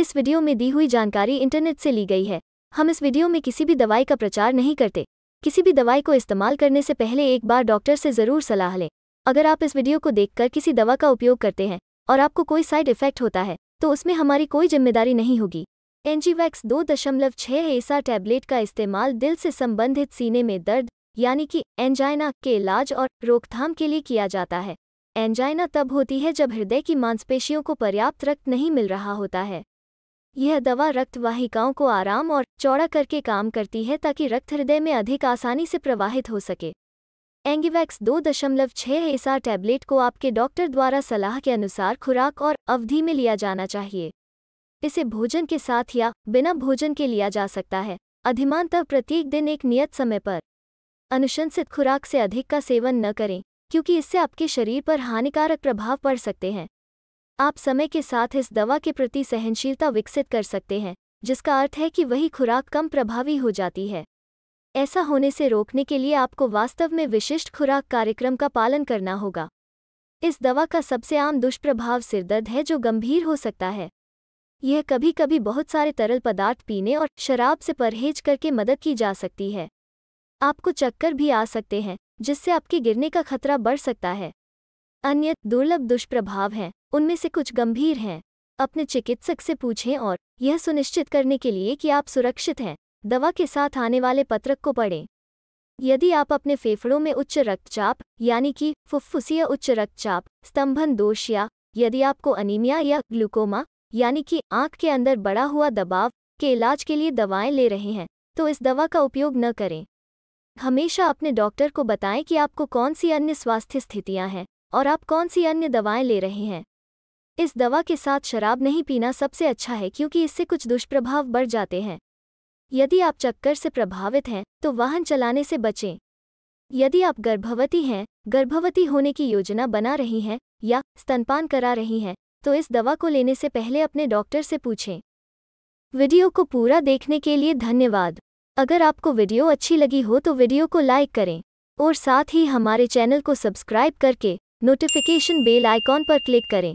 इस वीडियो में दी हुई जानकारी इंटरनेट से ली गई है हम इस वीडियो में किसी भी दवाई का प्रचार नहीं करते किसी भी दवाई को इस्तेमाल करने से पहले एक बार डॉक्टर से ज़रूर सलाह लें अगर आप इस वीडियो को देखकर किसी दवा का उपयोग करते हैं और आपको कोई साइड इफेक्ट होता है तो उसमें हमारी कोई जिम्मेदारी नहीं होगी एनजीवैक्स दो दशमलव छह ऐसा टैबलेट का इस्तेमाल दिल से संबंधित सीने में दर्द यानी कि एंजाइना के इलाज और रोकथाम के लिए किया जाता है एंजाइना तब होती है जब हृदय की मांसपेशियों को पर्याप्त रक्त नहीं मिल रहा होता है यह दवा रक्त वाहिकाओं को आराम और चौड़ा करके काम करती है ताकि रक्त हृदय में अधिक आसानी से प्रवाहित हो सके एंगीवैक्स दो दशमलव छह एसआर टैबलेट को आपके डॉक्टर द्वारा सलाह के अनुसार खुराक और अवधि में लिया जाना चाहिए इसे भोजन के साथ या बिना भोजन के लिया जा सकता है अधिमानतः प्रत्येक दिन एक नियत समय पर अनुशंसित खुराक से अधिक का सेवन न करें क्योंकि इससे आपके शरीर पर हानिकारक प्रभाव पड़ सकते हैं आप समय के साथ इस दवा के प्रति सहनशीलता विकसित कर सकते हैं जिसका अर्थ है कि वही खुराक कम प्रभावी हो जाती है ऐसा होने से रोकने के लिए आपको वास्तव में विशिष्ट खुराक कार्यक्रम का पालन करना होगा इस दवा का सबसे आम दुष्प्रभाव सिरदर्द है जो गंभीर हो सकता है यह कभी कभी बहुत सारे तरल पदार्थ पीने और शराब से परहेज करके मदद की जा सकती है आपको चक्कर भी आ सकते हैं जिससे आपके गिरने का खतरा बढ़ सकता है अन्य दुर्लभ दुष्प्रभाव हैं उनमें से कुछ गंभीर हैं अपने चिकित्सक से पूछें और यह सुनिश्चित करने के लिए कि आप सुरक्षित हैं दवा के साथ आने वाले पत्रक को पढ़ें यदि आप अपने फेफड़ों में उच्च रक्तचाप यानी कि फुफ्फुसीय उच्च रक्तचाप स्तंभन दोष या यदि आपको अनीमिया या ग्लूकोमा यानी कि आंख के अंदर बढ़ा हुआ दबाव के इलाज के लिए दवाएं ले रहे हैं तो इस दवा का उपयोग न करें हमेशा अपने डॉक्टर को बताएं कि आपको कौन सी अन्य स्वास्थ्य स्थितियां हैं और आप कौन सी अन्य दवाएं ले रहे हैं इस दवा के साथ शराब नहीं पीना सबसे अच्छा है क्योंकि इससे कुछ दुष्प्रभाव बढ़ जाते हैं यदि आप चक्कर से प्रभावित हैं तो वाहन चलाने से बचें यदि आप गर्भवती हैं गर्भवती होने की योजना बना रही हैं या स्तनपान करा रही हैं तो इस दवा को लेने से पहले अपने डॉक्टर से पूछें वीडियो को पूरा देखने के लिए धन्यवाद अगर आपको वीडियो अच्छी लगी हो तो वीडियो को लाइक करें और साथ ही हमारे चैनल को सब्सक्राइब करके नोटिफिकेशन बेल आइकॉन पर क्लिक करें